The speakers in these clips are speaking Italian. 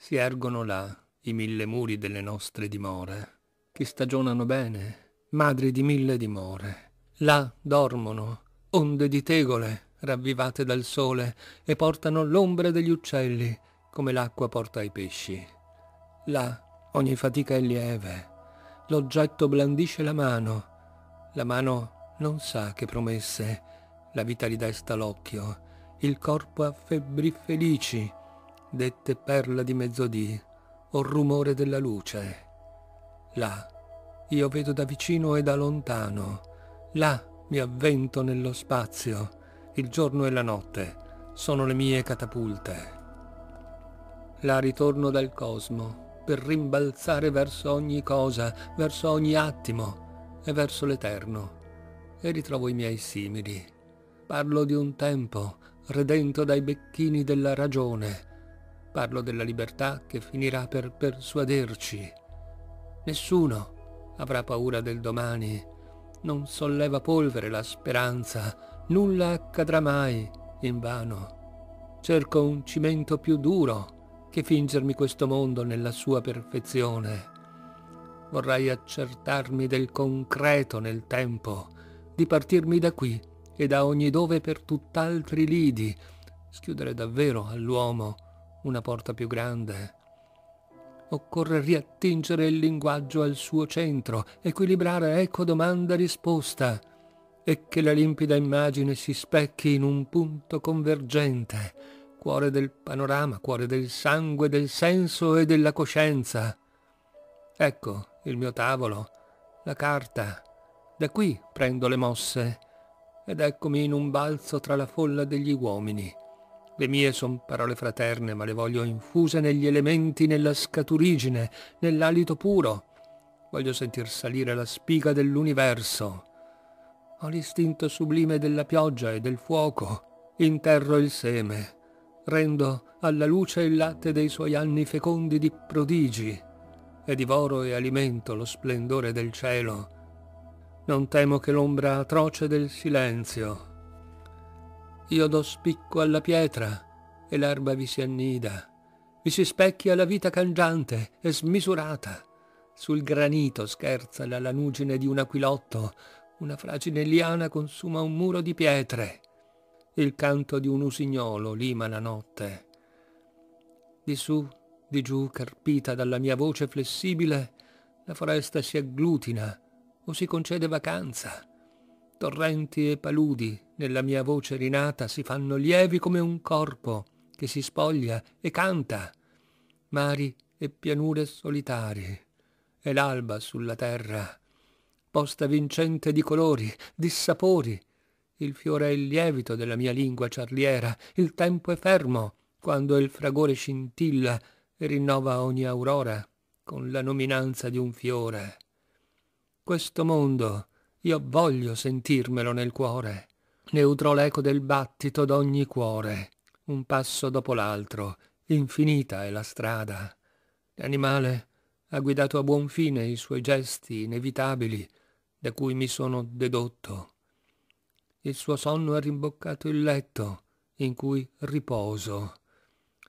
Si ergono là i mille muri delle nostre dimore, che stagionano bene, madri di mille dimore. Là dormono onde di tegole ravvivate dal sole e portano l'ombra degli uccelli come l'acqua porta ai pesci. Là ogni fatica è lieve, l'oggetto blandisce la mano, la mano non sa che promesse, la vita ridesta l'occhio, il corpo ha febbri felici, dette perla di mezzodì, o rumore della luce. Là, io vedo da vicino e da lontano, là mi avvento nello spazio, il giorno e la notte sono le mie catapulte. Là ritorno dal cosmo per rimbalzare verso ogni cosa, verso ogni attimo e verso l'eterno, e ritrovo i miei simili. Parlo di un tempo redento dai becchini della ragione, Parlo della libertà che finirà per persuaderci. Nessuno avrà paura del domani. Non solleva polvere la speranza. Nulla accadrà mai in vano. Cerco un cimento più duro che fingermi questo mondo nella sua perfezione. Vorrei accertarmi del concreto nel tempo, di partirmi da qui e da ogni dove per tutt'altri lidi, schiudere davvero all'uomo una porta più grande. Occorre riattingere il linguaggio al suo centro, equilibrare eco domanda-risposta e che la limpida immagine si specchi in un punto convergente, cuore del panorama, cuore del sangue, del senso e della coscienza. Ecco il mio tavolo, la carta. Da qui prendo le mosse ed eccomi in un balzo tra la folla degli uomini. Le mie son parole fraterne, ma le voglio infuse negli elementi, nella scaturigine, nell'alito puro. Voglio sentir salire la spiga dell'universo. Ho l'istinto sublime della pioggia e del fuoco. Interro il seme. Rendo alla luce il latte dei suoi anni fecondi di prodigi. E divoro e alimento lo splendore del cielo. Non temo che l'ombra atroce del silenzio io do spicco alla pietra e l'erba vi si annida, vi si specchia la vita cangiante e smisurata. Sul granito scherza la lanugine di un aquilotto, una fragile liana consuma un muro di pietre. Il canto di un usignolo lima la notte. Di su, di giù, carpita dalla mia voce flessibile, la foresta si agglutina o si concede vacanza. Torrenti e paludi nella mia voce rinata si fanno lievi come un corpo che si spoglia e canta. Mari e pianure solitari, e l'alba sulla terra, posta vincente di colori, di sapori. Il fiore è il lievito della mia lingua ciarliera, il tempo è fermo, quando il fragore scintilla e rinnova ogni aurora con la nominanza di un fiore. Questo mondo, io voglio sentirmelo nel cuore neutro l'eco del battito d'ogni cuore, un passo dopo l'altro, infinita è la strada. L'animale ha guidato a buon fine i suoi gesti inevitabili, da cui mi sono dedotto. Il suo sonno ha rimboccato il letto, in cui riposo.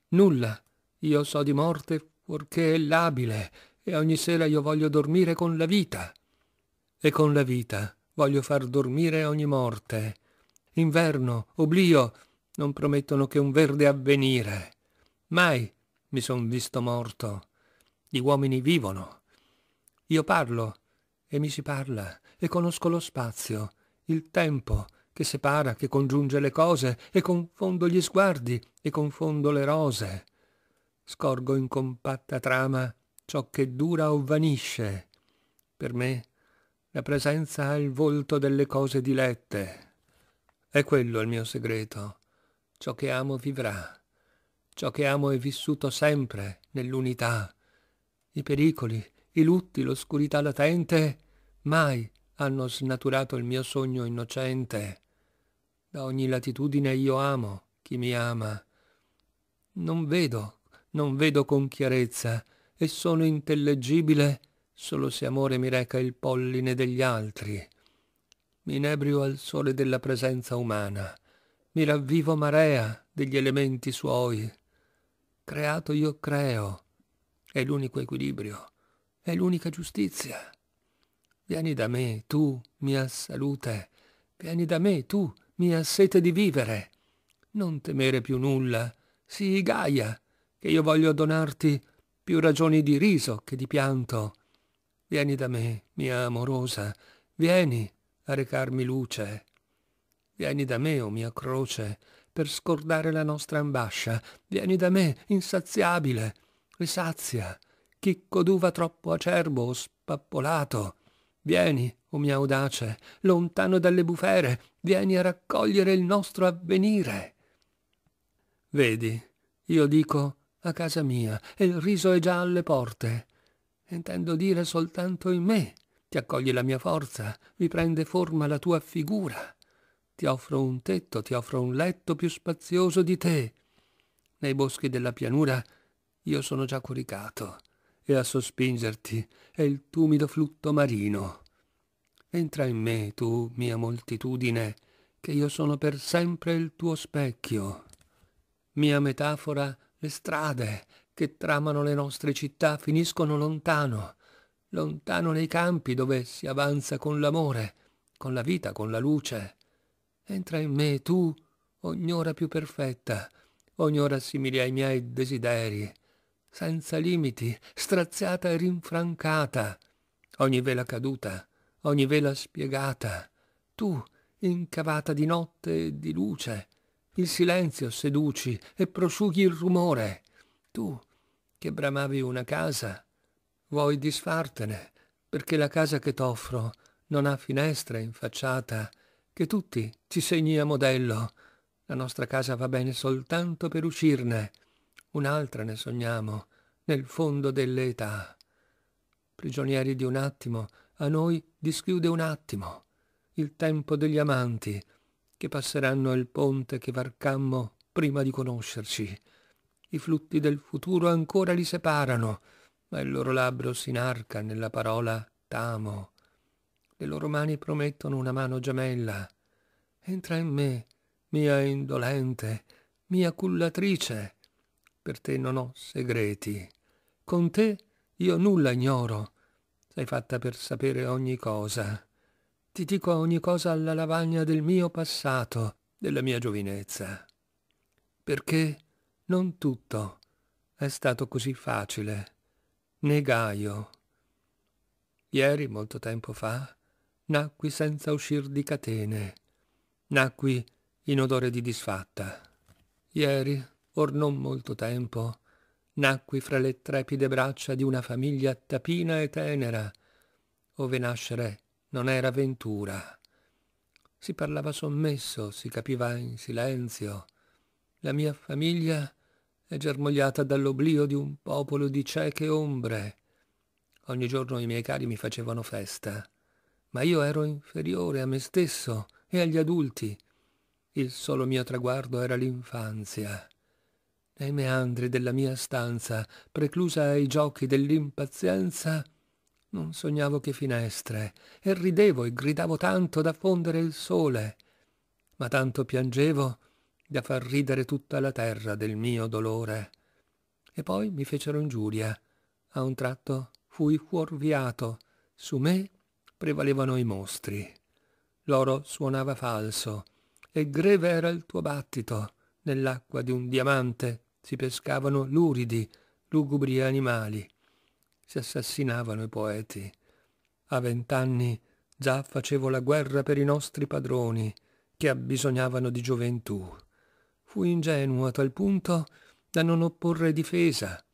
Nulla io so di morte fuorché è labile, e ogni sera io voglio dormire con la vita. E con la vita voglio far dormire ogni morte, inverno oblio non promettono che un verde avvenire mai mi son visto morto gli uomini vivono io parlo e mi si parla e conosco lo spazio il tempo che separa che congiunge le cose e confondo gli sguardi e confondo le rose scorgo in compatta trama ciò che dura o vanisce per me la presenza ha il volto delle cose dilette è quello il mio segreto. Ciò che amo vivrà. Ciò che amo è vissuto sempre nell'unità. I pericoli, i lutti, l'oscurità latente mai hanno snaturato il mio sogno innocente. Da ogni latitudine io amo chi mi ama. Non vedo, non vedo con chiarezza e sono intellegibile solo se amore mi reca il polline degli altri mi inebrio al sole della presenza umana, mi ravvivo marea degli elementi suoi. Creato io creo, è l'unico equilibrio, è l'unica giustizia. Vieni da me, tu, mia salute, vieni da me, tu, mia sete di vivere. Non temere più nulla, sii gaia, che io voglio donarti più ragioni di riso che di pianto. Vieni da me, mia amorosa, vieni, a recarmi luce. Vieni da me, o oh mia croce, per scordare la nostra ambascia. Vieni da me, insaziabile, e sazia, chicco d'uva troppo acerbo o spappolato. Vieni, o oh mia audace, lontano dalle bufere, vieni a raccogliere il nostro avvenire. Vedi, io dico a casa mia, e il riso è già alle porte. Intendo dire soltanto in me ti accoglie la mia forza, vi prende forma la tua figura. Ti offro un tetto, ti offro un letto più spazioso di te. Nei boschi della pianura io sono già coricato, e a sospingerti è il tumido flutto marino. Entra in me, tu, mia moltitudine, che io sono per sempre il tuo specchio. Mia metafora, le strade che tramano le nostre città finiscono lontano, lontano nei campi dove si avanza con l'amore, con la vita, con la luce. Entra in me tu, ogni ora più perfetta, ogni ora simile ai miei desideri, senza limiti, straziata e rinfrancata, ogni vela caduta, ogni vela spiegata, tu, incavata di notte e di luce, il silenzio seduci e prosciughi il rumore, tu, che bramavi una casa, Vuoi disfartene, perché la casa che t'offro non ha finestre in facciata, che tutti ci segni a modello. La nostra casa va bene soltanto per uscirne. Un'altra ne sogniamo, nel fondo delle età. Prigionieri di un attimo, a noi dischiude un attimo. Il tempo degli amanti, che passeranno il ponte che varcammo prima di conoscerci. I flutti del futuro ancora li separano, ma il loro labbro s'inarca nella parola t'amo. Le loro mani promettono una mano gemella. Entra in me, mia indolente, mia cullatrice. Per te non ho segreti. Con te io nulla ignoro. Sei fatta per sapere ogni cosa. Ti dico ogni cosa alla lavagna del mio passato, della mia giovinezza. Perché non tutto è stato così facile. Negaio. Ieri, molto tempo fa, nacqui senza uscir di catene, nacqui in odore di disfatta. Ieri, or non molto tempo, nacqui fra le trepide braccia di una famiglia tapina e tenera, ove nascere non era ventura. Si parlava sommesso, si capiva in silenzio. La mia famiglia e germogliata dall'oblio di un popolo di cieche ombre. Ogni giorno i miei cari mi facevano festa, ma io ero inferiore a me stesso e agli adulti. Il solo mio traguardo era l'infanzia. Nei meandri della mia stanza, preclusa ai giochi dell'impazienza, non sognavo che finestre, e ridevo e gridavo tanto da fondere il sole. Ma tanto piangevo da far ridere tutta la terra del mio dolore. E poi mi fecero ingiuria. A un tratto fui fuorviato. Su me prevalevano i mostri. L'oro suonava falso, e greve era il tuo battito. Nell'acqua di un diamante si pescavano luridi, lugubri animali. Si assassinavano i poeti. A vent'anni già facevo la guerra per i nostri padroni, che abbisognavano di gioventù. Fu ingenuo a tal punto da non opporre difesa.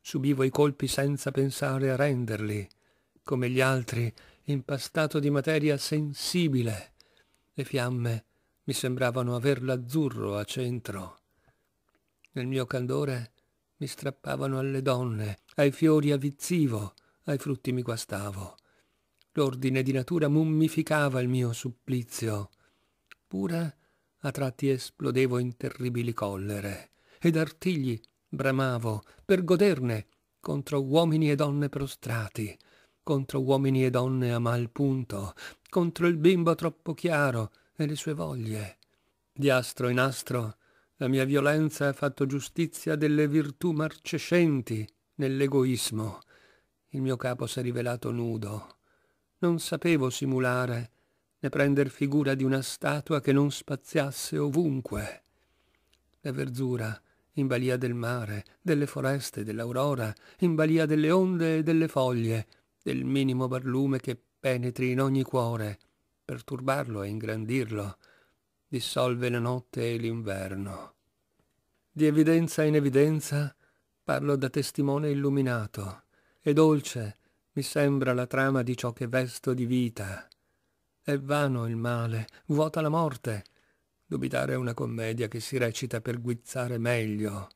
Subivo i colpi senza pensare a renderli, come gli altri, impastato di materia sensibile. Le fiamme mi sembravano aver l'azzurro a centro. Nel mio candore mi strappavano alle donne, ai fiori avvizzivo, ai frutti mi guastavo. L'ordine di natura mummificava il mio supplizio. Pure a tratti esplodevo in terribili collere, ed artigli bramavo per goderne contro uomini e donne prostrati, contro uomini e donne a mal punto, contro il bimbo troppo chiaro e le sue voglie. Di astro in astro la mia violenza ha fatto giustizia delle virtù marcescenti nell'egoismo. Il mio capo si è rivelato nudo. Non sapevo simulare né prender figura di una statua che non spaziasse ovunque. La verzura, in balia del mare, delle foreste, dell'aurora, in balia delle onde e delle foglie, del minimo barlume che penetri in ogni cuore, per turbarlo e ingrandirlo, dissolve la notte e l'inverno. Di evidenza in evidenza parlo da testimone illuminato, e dolce mi sembra la trama di ciò che vesto di vita, è vano il male, vuota la morte. Dubitare è una commedia che si recita per guizzare meglio.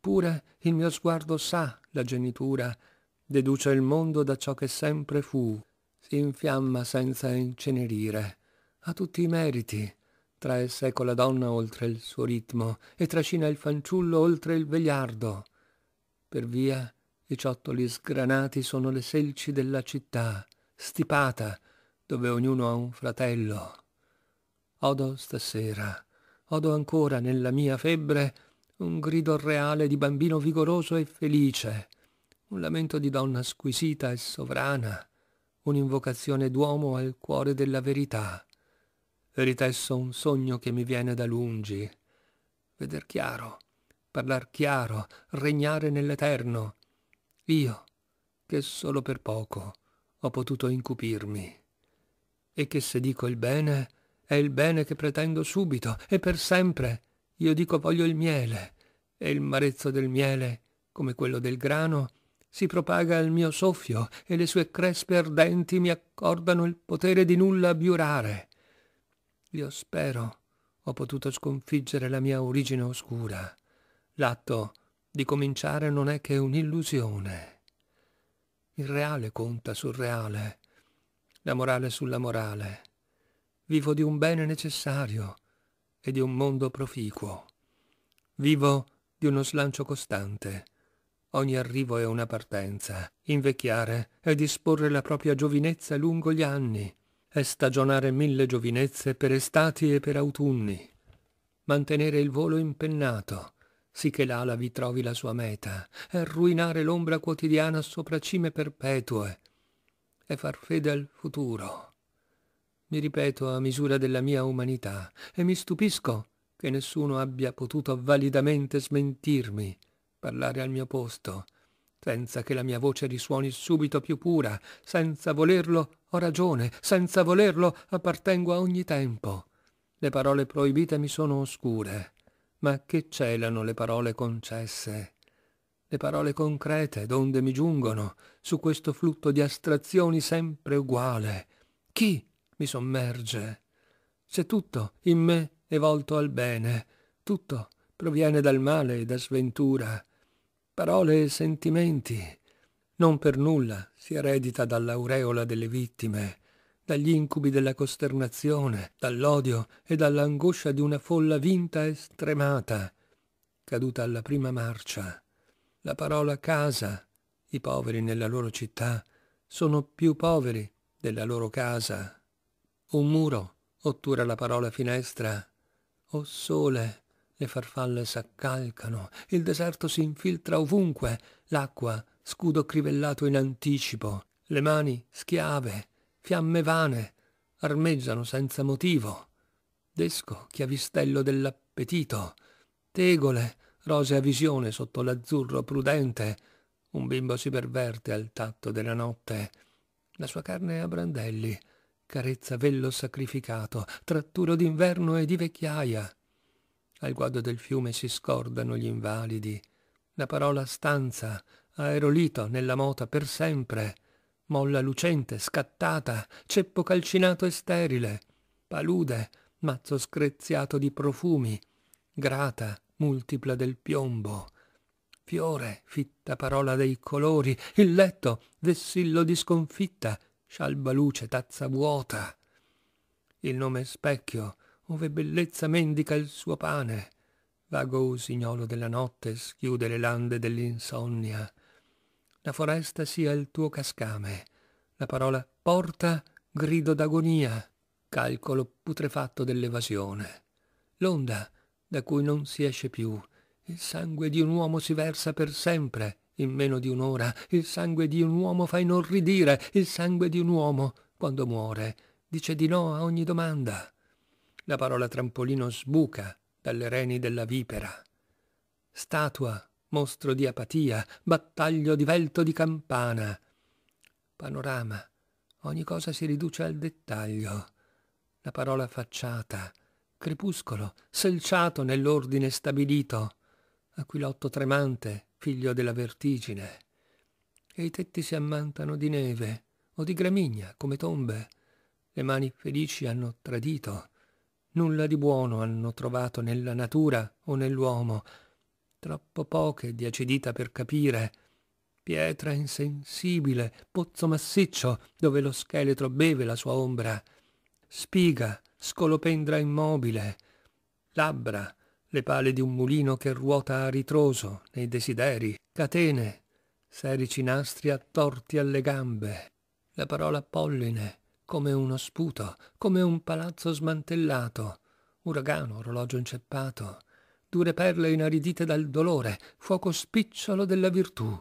Pure il mio sguardo sa la genitura, deduce il mondo da ciò che sempre fu, si infiamma senza incenerire, ha tutti i meriti, trae seco la donna oltre il suo ritmo e trascina il fanciullo oltre il vegliardo. Per via i ciottoli sgranati sono le selci della città, stipata, dove ognuno ha un fratello. Odo stasera, odo ancora nella mia febbre un grido reale di bambino vigoroso e felice, un lamento di donna squisita e sovrana, un'invocazione d'uomo al cuore della verità. Ritesso un sogno che mi viene da lungi. Veder chiaro, parlar chiaro, regnare nell'eterno. Io, che solo per poco ho potuto incupirmi e che se dico il bene, è il bene che pretendo subito e per sempre. Io dico voglio il miele, e il marezzo del miele, come quello del grano, si propaga al mio soffio e le sue crespe ardenti mi accordano il potere di nulla biurare. Io spero ho potuto sconfiggere la mia origine oscura. L'atto di cominciare non è che un'illusione. Il reale conta sul reale, la morale sulla morale. Vivo di un bene necessario e di un mondo proficuo. Vivo di uno slancio costante. Ogni arrivo è una partenza. Invecchiare è disporre la propria giovinezza lungo gli anni, è stagionare mille giovinezze per estati e per autunni. Mantenere il volo impennato, sì che l'ala vi trovi la sua meta, è ruinare l'ombra quotidiana sopra cime perpetue, è far fede al futuro. Mi ripeto a misura della mia umanità e mi stupisco che nessuno abbia potuto validamente smentirmi, parlare al mio posto, senza che la mia voce risuoni subito più pura, senza volerlo ho ragione, senza volerlo appartengo a ogni tempo. Le parole proibite mi sono oscure, ma che celano le parole concesse? le parole concrete donde mi giungono, su questo flutto di astrazioni sempre uguale. Chi mi sommerge? Se tutto in me è volto al bene, tutto proviene dal male e da sventura. Parole e sentimenti. Non per nulla si eredita dall'aureola delle vittime, dagli incubi della costernazione, dall'odio e dall'angoscia di una folla vinta e stremata, caduta alla prima marcia la parola casa. I poveri nella loro città sono più poveri della loro casa. Un muro ottura la parola finestra. O sole, le farfalle s'accalcano, il deserto si infiltra ovunque, l'acqua, scudo crivellato in anticipo, le mani schiave, fiamme vane, armeggiano senza motivo. Desco, chiavistello dell'appetito, tegole, rosea visione sotto l'azzurro prudente. Un bimbo si perverte al tatto della notte. La sua carne è a brandelli, carezza vello sacrificato, tratturo d'inverno e di vecchiaia. Al guado del fiume si scordano gli invalidi. La parola stanza, aerolito nella mota per sempre. Molla lucente, scattata, ceppo calcinato e sterile. Palude, mazzo screziato di profumi. Grata, multipla del piombo fiore fitta parola dei colori il letto vessillo di sconfitta scialba luce tazza vuota il nome specchio ove bellezza mendica il suo pane vago usignolo della notte schiude le lande dell'insonnia la foresta sia il tuo cascame la parola porta grido d'agonia calcolo putrefatto dell'evasione l'onda da cui non si esce più. Il sangue di un uomo si versa per sempre, in meno di un'ora. Il sangue di un uomo fa inorridire, il sangue di un uomo, quando muore, dice di no a ogni domanda. La parola trampolino sbuca dalle reni della vipera. Statua, mostro di apatia, battaglio di divelto di campana. Panorama, ogni cosa si riduce al dettaglio. La parola facciata, crepuscolo, selciato nell'ordine stabilito, aquilotto tremante, figlio della vertigine. E i tetti si ammantano di neve o di gramigna come tombe. Le mani felici hanno tradito. Nulla di buono hanno trovato nella natura o nell'uomo. Troppo poche di acidità per capire. Pietra insensibile, pozzo massiccio dove lo scheletro beve la sua ombra. Spiga scolopendra immobile, labbra, le pale di un mulino che ruota a ritroso nei desideri, catene, serici nastri attorti alle gambe, la parola polline, come uno sputo, come un palazzo smantellato, uragano, orologio inceppato, dure perle inaridite dal dolore, fuoco spicciolo della virtù.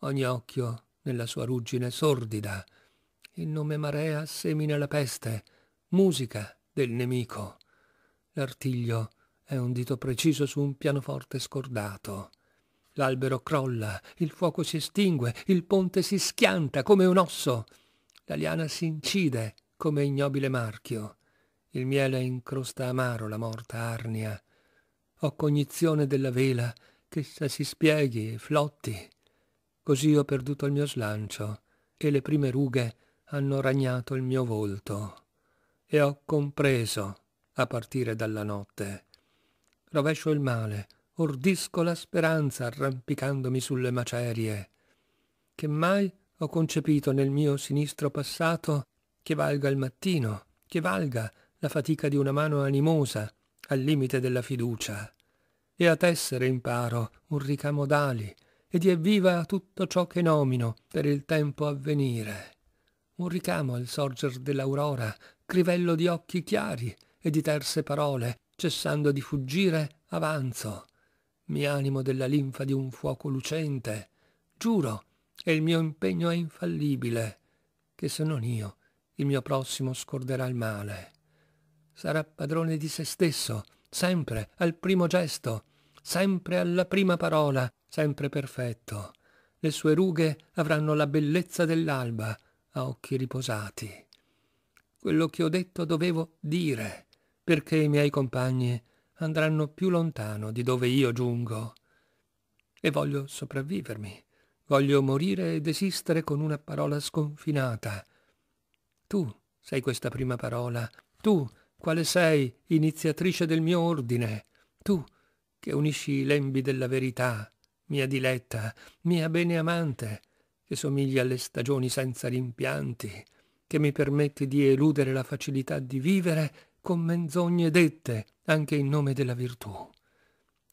Ogni occhio, nella sua ruggine sordida, il nome marea semina la peste, musica, del nemico. L'artiglio è un dito preciso su un pianoforte scordato. L'albero crolla, il fuoco si estingue, il ponte si schianta come un osso. La liana si incide come ignobile marchio. Il miele incrosta amaro la morta arnia. Ho cognizione della vela, ch'essa si spieghi e flotti. Così ho perduto il mio slancio, e le prime rughe hanno ragnato il mio volto e ho compreso, a partire dalla notte. Rovescio il male, ordisco la speranza arrampicandomi sulle macerie, che mai ho concepito nel mio sinistro passato che valga il mattino, che valga la fatica di una mano animosa, al limite della fiducia, e a tessere imparo un ricamo d'ali, ed evviva tutto ciò che nomino per il tempo a venire. Un ricamo al sorger dell'aurora crivello di occhi chiari e di terse parole, cessando di fuggire, avanzo. Mi animo della linfa di un fuoco lucente. Giuro, e il mio impegno è infallibile, che se non io, il mio prossimo scorderà il male. Sarà padrone di se stesso, sempre al primo gesto, sempre alla prima parola, sempre perfetto. Le sue rughe avranno la bellezza dell'alba, a occhi riposati. Quello che ho detto dovevo dire, perché i miei compagni andranno più lontano di dove io giungo. E voglio sopravvivermi. Voglio morire ed esistere con una parola sconfinata. Tu sei questa prima parola. Tu, quale sei, iniziatrice del mio ordine. Tu, che unisci i lembi della verità, mia diletta, mia beneamante, che somigli alle stagioni senza rimpianti, che mi permette di eludere la facilità di vivere con menzogne dette, anche in nome della virtù,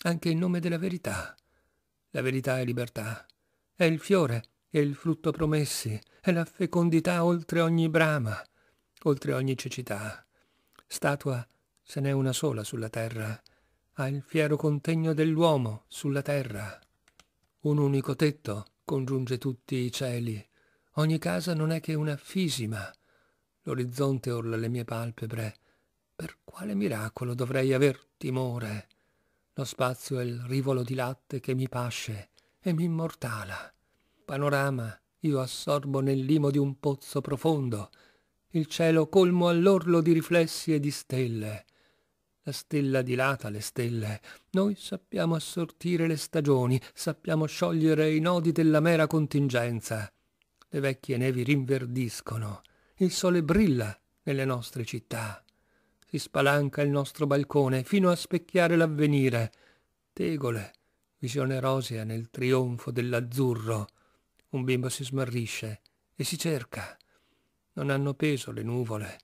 anche in nome della verità. La verità è libertà, è il fiore, è il frutto promessi, è la fecondità oltre ogni brama, oltre ogni cecità. Statua se n'è una sola sulla terra, ha il fiero contegno dell'uomo sulla terra. Un unico tetto congiunge tutti i cieli, Ogni casa non è che una fisima. L'orizzonte orla le mie palpebre. Per quale miracolo dovrei aver timore? Lo spazio è il rivolo di latte che mi pasce e mi immortala. Panorama io assorbo nel limo di un pozzo profondo, il cielo colmo all'orlo di riflessi e di stelle. La stella dilata le stelle. Noi sappiamo assortire le stagioni, sappiamo sciogliere i nodi della mera contingenza. Le vecchie nevi rinverdiscono, il sole brilla nelle nostre città. Si spalanca il nostro balcone fino a specchiare l'avvenire. Tegole, visione rosea nel trionfo dell'azzurro. Un bimbo si smarrisce e si cerca. Non hanno peso le nuvole,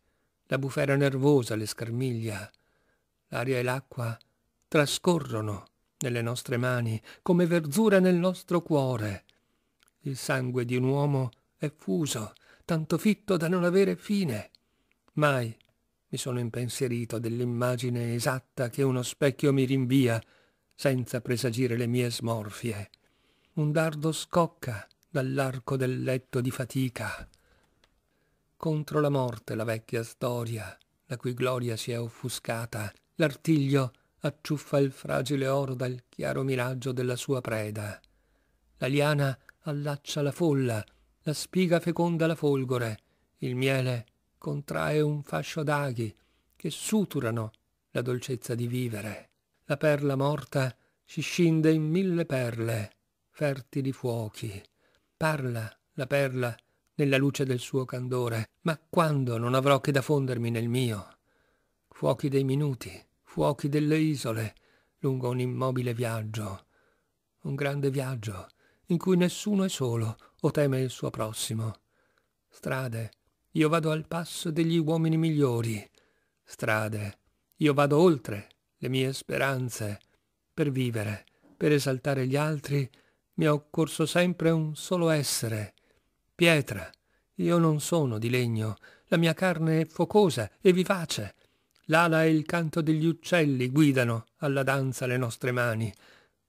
la bufera nervosa le scarmiglia. L'aria e l'acqua trascorrono nelle nostre mani come verzura nel nostro cuore. Il sangue di un uomo è fuso, tanto fitto da non avere fine. Mai mi sono impensierito dell'immagine esatta che uno specchio mi rinvia, senza presagire le mie smorfie. Un dardo scocca dall'arco del letto di fatica. Contro la morte la vecchia storia, la cui gloria si è offuscata, l'artiglio acciuffa il fragile oro dal chiaro miraggio della sua preda. La liana allaccia la folla, la spiga feconda la folgore, il miele contrae un fascio d'aghi che suturano la dolcezza di vivere. La perla morta si scinde in mille perle, fertili fuochi. Parla la perla nella luce del suo candore, ma quando non avrò che da fondermi nel mio? Fuochi dei minuti, fuochi delle isole, lungo un immobile viaggio, un grande viaggio, in cui nessuno è solo o teme il suo prossimo. Strade, io vado al passo degli uomini migliori. Strade, io vado oltre le mie speranze. Per vivere, per esaltare gli altri, mi è occorso sempre un solo essere. Pietra, io non sono di legno, la mia carne è focosa e vivace. L'ala e il canto degli uccelli guidano alla danza le nostre mani.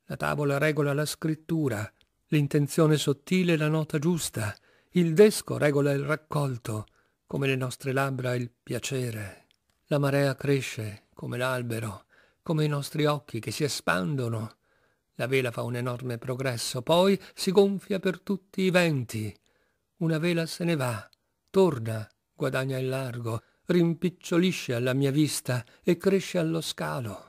La tavola regola la scrittura, L'intenzione sottile è la nota giusta, il desco regola il raccolto, come le nostre labbra il piacere. La marea cresce, come l'albero, come i nostri occhi che si espandono. La vela fa un enorme progresso, poi si gonfia per tutti i venti. Una vela se ne va, torna, guadagna il largo, rimpicciolisce alla mia vista e cresce allo scalo.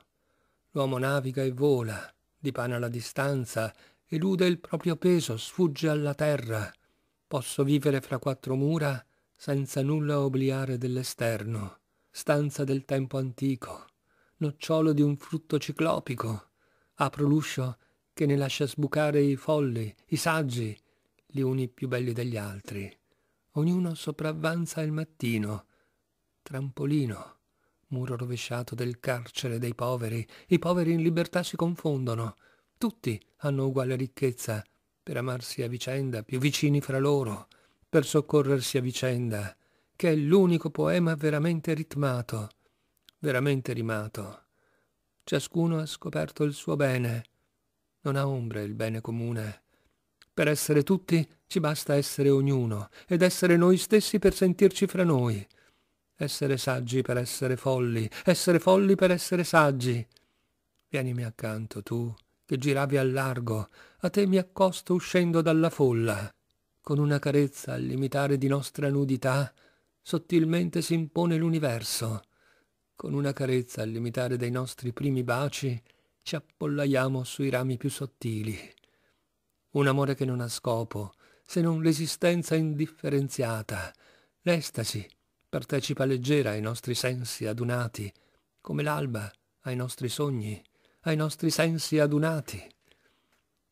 L'uomo naviga e vola, dipana la distanza elude il proprio peso sfugge alla terra posso vivere fra quattro mura senza nulla obliare dell'esterno stanza del tempo antico nocciolo di un frutto ciclopico apro l'uscio che ne lascia sbucare i folli i saggi gli uni più belli degli altri ognuno sopravvanza il mattino trampolino muro rovesciato del carcere dei poveri i poveri in libertà si confondono tutti hanno uguale ricchezza per amarsi a vicenda, più vicini fra loro, per soccorrersi a vicenda, che è l'unico poema veramente ritmato, veramente rimato. Ciascuno ha scoperto il suo bene. Non ha ombre il bene comune. Per essere tutti ci basta essere ognuno ed essere noi stessi per sentirci fra noi. Essere saggi per essere folli, essere folli per essere saggi. Vienimi accanto tu che giravi al largo, a te mi accosto uscendo dalla folla. Con una carezza al limitare di nostra nudità, sottilmente si impone l'universo. Con una carezza al limitare dei nostri primi baci, ci appollaiamo sui rami più sottili. Un amore che non ha scopo, se non l'esistenza indifferenziata, l'estasi, partecipa leggera ai nostri sensi adunati, come l'alba ai nostri sogni ai nostri sensi adunati.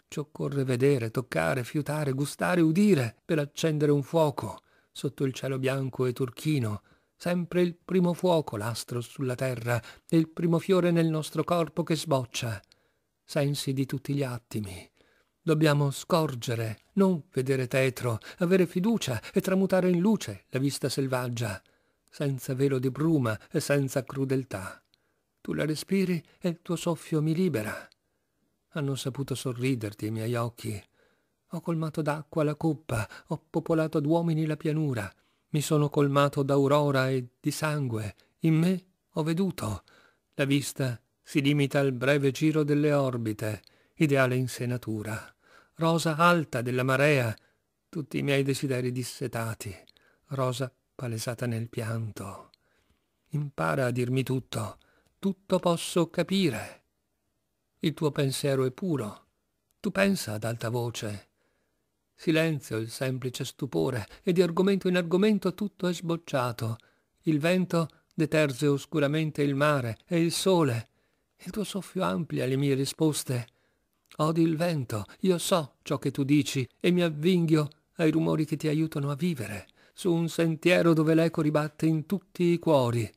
Ci occorre vedere, toccare, fiutare, gustare, udire per accendere un fuoco sotto il cielo bianco e turchino, sempre il primo fuoco l'astro sulla terra e il primo fiore nel nostro corpo che sboccia. Sensi di tutti gli attimi. Dobbiamo scorgere, non vedere tetro, avere fiducia e tramutare in luce la vista selvaggia, senza velo di bruma e senza crudeltà. Tu la respiri e il tuo soffio mi libera. Hanno saputo sorriderti i miei occhi. Ho colmato d'acqua la coppa, ho popolato d'uomini la pianura, mi sono colmato d'aurora e di sangue. In me ho veduto. La vista si limita al breve giro delle orbite, ideale insenatura, rosa alta della marea, tutti i miei desideri dissetati, rosa palesata nel pianto. Impara a dirmi tutto, tutto posso capire. Il tuo pensiero è puro, tu pensa ad alta voce. Silenzio il semplice stupore, e di argomento in argomento tutto è sbocciato. Il vento deterze oscuramente il mare e il sole. Il tuo soffio amplia le mie risposte. Odi il vento, io so ciò che tu dici e mi avvinghio ai rumori che ti aiutano a vivere, su un sentiero dove l'eco ribatte in tutti i cuori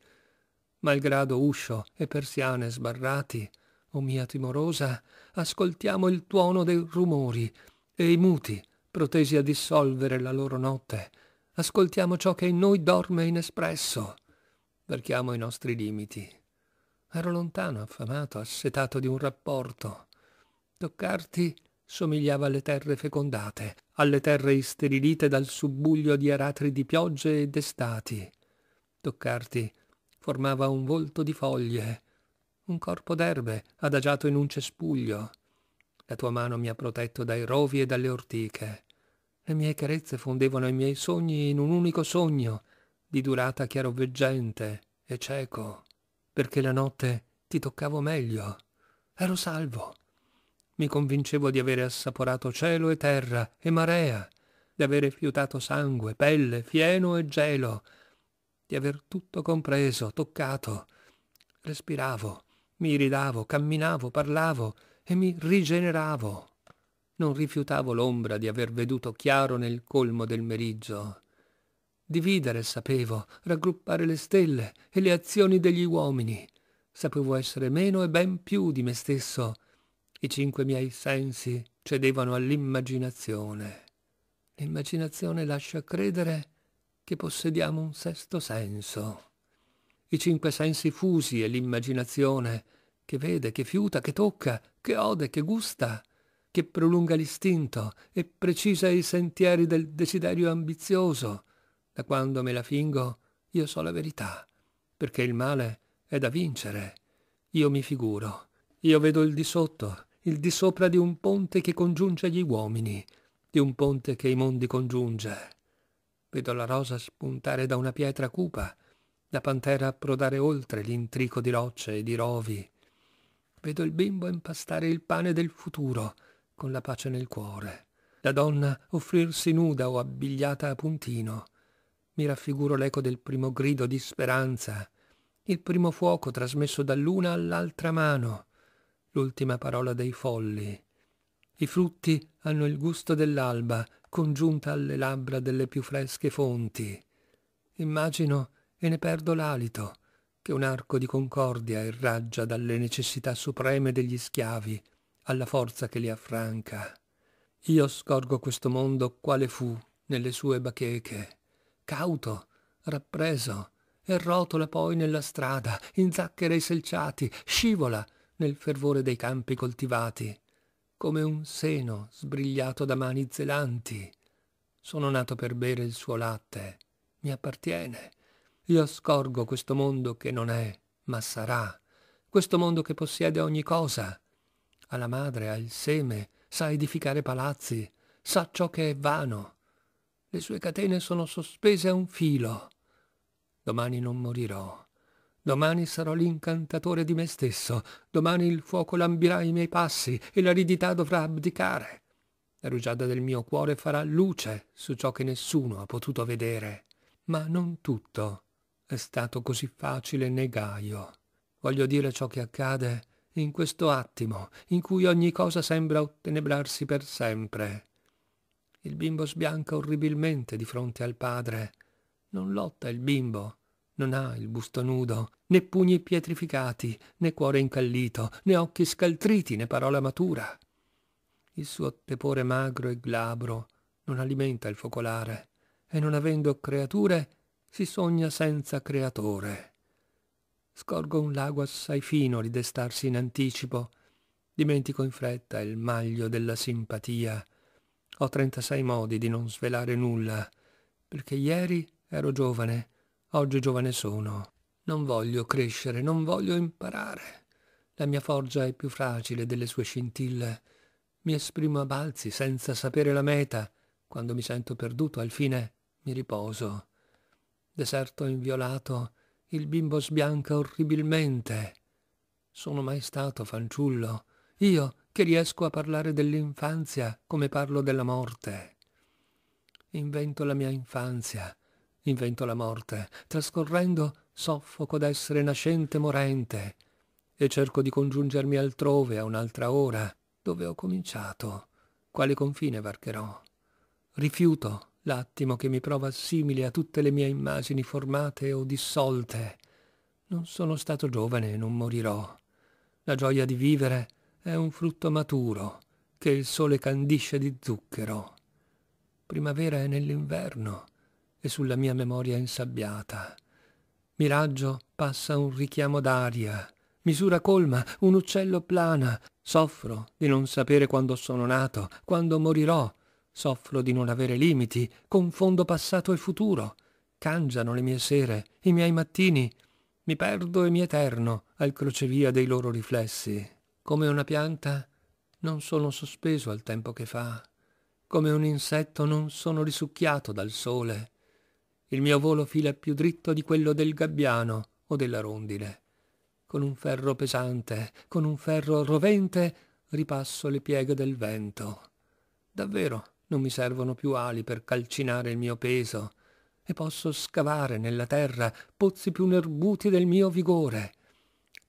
malgrado uscio e persiane sbarrati, o mia timorosa, ascoltiamo il tuono dei rumori e i muti, protesi a dissolvere la loro notte, ascoltiamo ciò che in noi dorme inespresso. Verchiamo i nostri limiti. Ero lontano, affamato, assetato di un rapporto. Toccarti somigliava alle terre fecondate, alle terre isterilite dal subbuglio di aratri di piogge e d'estati. Toccarti formava un volto di foglie, un corpo d'erbe adagiato in un cespuglio. La tua mano mi ha protetto dai rovi e dalle ortiche. Le mie carezze fondevano i miei sogni in un unico sogno, di durata chiaroveggente e cieco, perché la notte ti toccavo meglio. Ero salvo. Mi convincevo di avere assaporato cielo e terra e marea, di avere fiutato sangue, pelle, fieno e gelo, di aver tutto compreso, toccato. Respiravo, mi ridavo, camminavo, parlavo e mi rigeneravo. Non rifiutavo l'ombra di aver veduto chiaro nel colmo del meriggio. Dividere sapevo, raggruppare le stelle e le azioni degli uomini. Sapevo essere meno e ben più di me stesso. I cinque miei sensi cedevano all'immaginazione. L'immaginazione lascia credere che possediamo un sesto senso. I cinque sensi fusi e l'immaginazione, che vede, che fiuta, che tocca, che ode, che gusta, che prolunga l'istinto e precisa i sentieri del desiderio ambizioso. Da quando me la fingo, io so la verità, perché il male è da vincere. Io mi figuro, io vedo il di sotto, il di sopra di un ponte che congiunge gli uomini, di un ponte che i mondi congiunge. Vedo la rosa spuntare da una pietra cupa, la pantera approdare oltre l'intrico di rocce e di rovi. Vedo il bimbo impastare il pane del futuro con la pace nel cuore, la donna offrirsi nuda o abbigliata a puntino. Mi raffiguro l'eco del primo grido di speranza, il primo fuoco trasmesso dall'una all'altra mano, l'ultima parola dei folli, i frutti hanno il gusto dell'alba, congiunta alle labbra delle più fresche fonti. Immagino e ne perdo l'alito, che un arco di concordia irraggia dalle necessità supreme degli schiavi alla forza che li affranca. Io scorgo questo mondo quale fu nelle sue bacheche, cauto, rappreso, e rotola poi nella strada, in zacchera i selciati, scivola nel fervore dei campi coltivati come un seno sbrigliato da mani zelanti. Sono nato per bere il suo latte. Mi appartiene. Io scorgo questo mondo che non è, ma sarà. Questo mondo che possiede ogni cosa. Ha la madre, ha il seme, sa edificare palazzi, sa ciò che è vano. Le sue catene sono sospese a un filo. Domani non morirò. Domani sarò l'incantatore di me stesso, domani il fuoco lambirà i miei passi e l'aridità dovrà abdicare. La rugiada del mio cuore farà luce su ciò che nessuno ha potuto vedere. Ma non tutto è stato così facile né gaio. Voglio dire ciò che accade in questo attimo in cui ogni cosa sembra ottenebrarsi per sempre. Il bimbo sbianca orribilmente di fronte al padre. Non lotta il bimbo, non ha il busto nudo, né pugni pietrificati, né cuore incallito, né occhi scaltriti, né parola matura. Il suo tepore magro e glabro non alimenta il focolare, e non avendo creature, si sogna senza creatore. Scorgo un lago assai fino a ridestarsi in anticipo, dimentico in fretta il maglio della simpatia. Ho trentasei modi di non svelare nulla, perché ieri ero giovane, Oggi giovane sono. Non voglio crescere, non voglio imparare. La mia forgia è più fragile delle sue scintille. Mi esprimo a balzi senza sapere la meta. Quando mi sento perduto, al fine mi riposo. Deserto inviolato, il bimbo sbianca orribilmente. Sono mai stato fanciullo, io che riesco a parlare dell'infanzia come parlo della morte. Invento la mia infanzia, invento la morte, trascorrendo soffoco d'essere nascente morente, e cerco di congiungermi altrove a un'altra ora, dove ho cominciato, quale confine varcherò. Rifiuto l'attimo che mi prova simile a tutte le mie immagini formate o dissolte. Non sono stato giovane e non morirò. La gioia di vivere è un frutto maturo che il sole candisce di zucchero. Primavera è nell'inverno e sulla mia memoria insabbiata. Miraggio passa un richiamo d'aria, misura colma, un uccello plana. Soffro di non sapere quando sono nato, quando morirò. Soffro di non avere limiti, confondo passato e futuro. Cangiano le mie sere, i miei mattini. Mi perdo e mi eterno al crocevia dei loro riflessi. Come una pianta non sono sospeso al tempo che fa. Come un insetto non sono risucchiato dal sole. Il mio volo fila più dritto di quello del gabbiano o della rondine. Con un ferro pesante, con un ferro rovente, ripasso le pieghe del vento. Davvero non mi servono più ali per calcinare il mio peso, e posso scavare nella terra pozzi più nerbuti del mio vigore.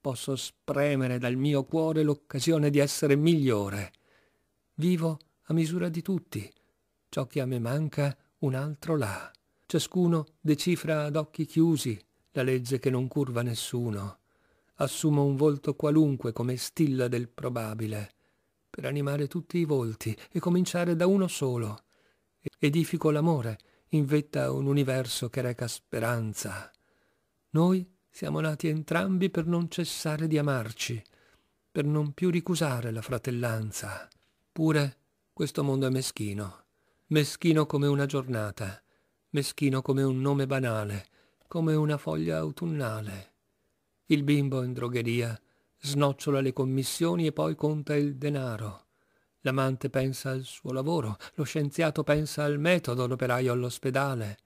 Posso spremere dal mio cuore l'occasione di essere migliore. Vivo a misura di tutti. Ciò che a me manca, un altro là. Ciascuno decifra ad occhi chiusi la legge che non curva nessuno. Assuma un volto qualunque come stilla del probabile, per animare tutti i volti e cominciare da uno solo. Edifico l'amore in vetta a un universo che reca speranza. Noi siamo nati entrambi per non cessare di amarci, per non più ricusare la fratellanza. Pure questo mondo è meschino, meschino come una giornata, meschino come un nome banale, come una foglia autunnale. Il bimbo in drogheria snocciola le commissioni e poi conta il denaro. L'amante pensa al suo lavoro, lo scienziato pensa al metodo, l'operaio all'ospedale.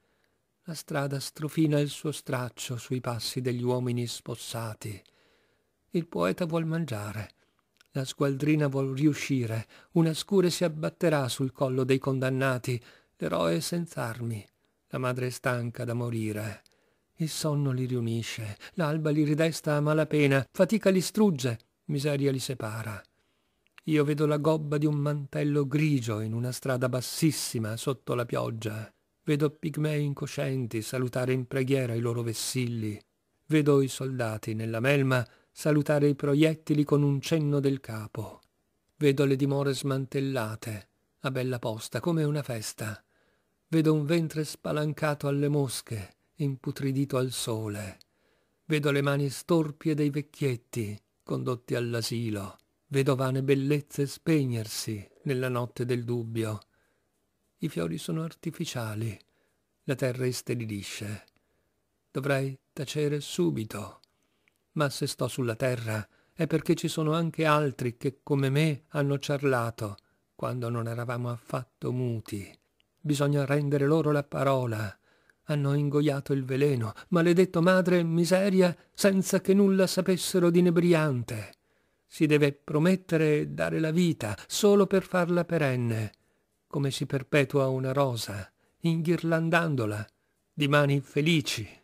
La strada strofina il suo straccio sui passi degli uomini spossati. Il poeta vuol mangiare, la squadrina vuol riuscire, una scure si abbatterà sul collo dei condannati, l'eroe senza armi. La madre è stanca da morire. Il sonno li riunisce, l'alba li ridesta a malapena, fatica li strugge, miseria li separa. Io vedo la gobba di un mantello grigio in una strada bassissima sotto la pioggia. Vedo pigmei incoscienti salutare in preghiera i loro vessilli. Vedo i soldati nella melma salutare i proiettili con un cenno del capo. Vedo le dimore smantellate, a bella posta, come una festa. Vedo un ventre spalancato alle mosche, imputridito al sole. Vedo le mani storpie dei vecchietti, condotti all'asilo. Vedo vane bellezze spegnersi nella notte del dubbio. I fiori sono artificiali. La terra istelilisce. Dovrei tacere subito. Ma se sto sulla terra è perché ci sono anche altri che, come me, hanno ciarlato, quando non eravamo affatto muti. Bisogna rendere loro la parola. Hanno ingoiato il veleno, maledetto madre e miseria, senza che nulla sapessero di inebriante. Si deve promettere e dare la vita, solo per farla perenne, come si perpetua una rosa, inghirlandandola, di mani felici.